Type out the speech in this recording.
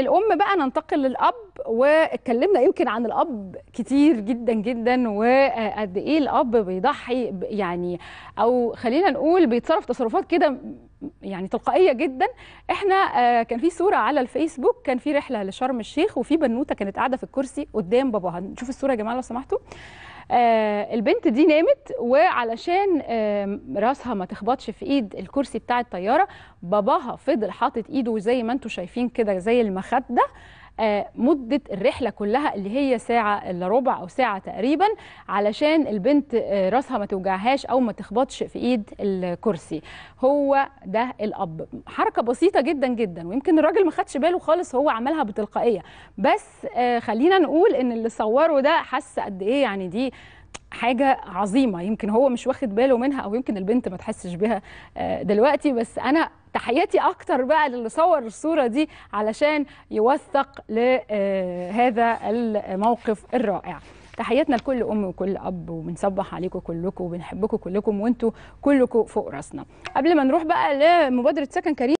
الام بقى ننتقل للاب واتكلمنا يمكن عن الاب كتير جدا جدا وقد ايه الاب بيضحي يعني او خلينا نقول بيتصرف تصرفات كده يعني تلقائيه جدا احنا آه، كان في صوره على الفيسبوك كان في رحله لشرم الشيخ وفي بنوته كانت قاعده في الكرسي قدام باباها نشوف الصوره يا جماعه لو سمحتوا آه، البنت دي نامت وعلشان راسها ما تخبطش في ايد الكرسي بتاع الطياره باباها فضل حاطط ايده زي ما انتم شايفين كده زي المخده مده الرحله كلها اللي هي ساعه الا ربع او ساعه تقريبا علشان البنت آه، راسها ما توجعهاش او ما تخبطش في ايد الكرسي هو ده الاب حركه بسيطه جدا جدا ويمكن الراجل ما خدش باله خالص هو عملها بتلقائيه بس آه، خلينا نقول ان اللي صوره ده حس قد ايه يعني دي حاجة عظيمة يمكن هو مش واخد باله منها أو يمكن البنت ما تحسش بها آه، دلوقتي بس أنا تحياتي اكتر بقى للي صور الصوره دي علشان يوثق لهذا آه، الموقف الرائع تحياتنا لكل ام وكل اب وبنصبح عليكم كلكم وبنحبكم كلكم وانتم كلكم فوق راسنا قبل ما نروح بقى لمبادره سكن كريم